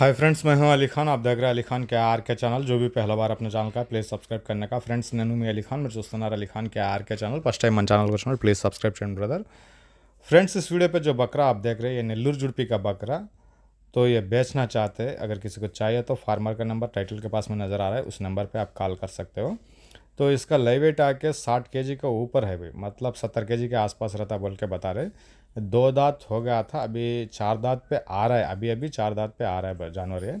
hi friends मैं हूं अली खान आप देख रहे हैं Ali Khan K R K channel जो भी पहला बार अपने चैनल का प्लीज़ सब्सक्राइब करने का फ्रेंड्स नैनू में अली खान मैं चुस्तनार Ali Khan K R K channel first time मन चैनल को प्लीज़ सब्सक्राइब चैन ब्रदर फ्रेंड्स इस वीडियो पे जो बकरा आप देख रहे हैं ये नेल्लूर जुड़पी का बकरा तो ये बेचना चाहते हैं अगर किसी को चाहिए तो फार्मर का नंबर टाइटल के पास में नज़र आ रहा है उस नंबर पर आप कॉल कर सकते हो तो इसका लाइव वेट आके साठ के जी के ऊपर है भाई मतलब सत्तर के जी के आसपास रहता बोल के बता रहे दो दांत हो गया था अभी चार दांत पे आ रहा है अभी अभी चार दांत पे आ रहा है जानवर ये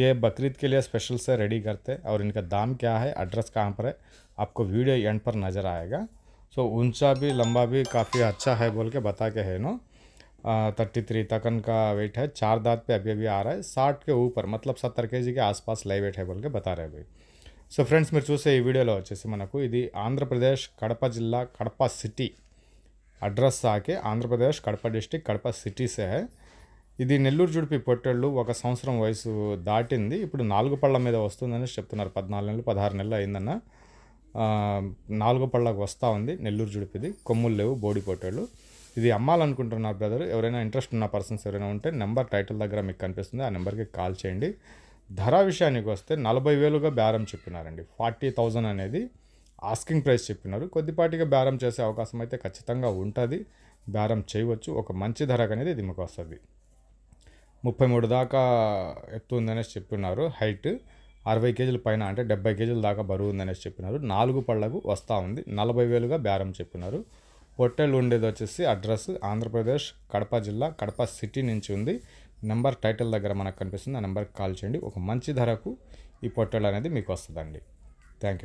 ये बकरीद के लिए स्पेशल से रेडी करते और इनका दाम क्या है एड्रेस कहाँ पर है आपको वीडियो एंड पर नज़र आएगा सो ऊंचा भी लंबा भी काफ़ी अच्छा है बोल के बता के है नो थर्टी थ्री तकन का वेट है चार दांत पे अभी अभी आ रहा है साठ के ऊपर मतलब सत्तर के जी के आसपास लाइव वेट है बोल के बता रहे भाई సో ఫ్రెండ్స్ మీరు చూసే ఈ వీడియోలో వచ్చేసి మనకు ఇది ఆంధ్రప్రదేశ్ కడప జిల్లా కడప సిటీ అడ్రస్ ఆకే ఆంధ్రప్రదేశ్ కడప డిస్టిక్ కడప సిటీసే ఇది నెల్లూరు జుడిపి పొట్టేళ్ళు ఒక సంవత్సరం వయసు దాటింది ఇప్పుడు నాలుగు పళ్ళ మీద వస్తుందని చెప్తున్నారు పద్నాలుగు నెలలు పదహారు నెలలు అయిందన్న నాలుగు పళ్ళకు వస్తూ ఉంది నెల్లూరు జుడిపిది కొమ్ములు లేవు బోడి పొట్టేళ్ళు ఇది అమ్మాలనుకుంటున్నారు బ్రదర్ ఎవరైనా ఇంట్రెస్ట్ ఉన్న పర్సన్స్ ఎవరైనా ఉంటే నెంబర్ టైటిల్ దగ్గర మీకు కనిపిస్తుంది ఆ నెంబర్కి కాల్ చేయండి ధర విషయానికి వస్తే నలభై వేలుగా బేరం చెప్పినారండి ఫార్టీ థౌజండ్ అనేది ఆస్కింగ్ ప్రైస్ చెప్పినారు కొద్దిపాటిగా బేరం చేసే అవకాశం అయితే ఖచ్చితంగా ఉంటుంది బేరం చేయవచ్చు ఒక మంచి ధర అనేది దిమ్మకు వస్తుంది ముప్పై మూడు దాకా ఎత్తు ఉందనేసి చెప్పినారు హైట్ అరవై కేజీల పైన అంటే డెబ్బై కేజీల దాకా బరువు ఉందనేసి చెప్పినారు నాలుగు పళ్ళకు వస్తూ ఉంది నలభై వేలుగా బేరం చెప్పినారు హోటల్ ఉండేది వచ్చేసి అడ్రస్ ఆంధ్రప్రదేశ్ కడప జిల్లా కడప సిటీ నుంచి ఉంది నెంబర్ టైటిల్ దగ్గర మనకు కనిపిస్తుంది ఆ నెంబర్కి కాల్ చేయండి ఒక మంచి ధరకు ఈ పొట్టెలు అనేది మీకు వస్తుందండి థ్యాంక్ యూ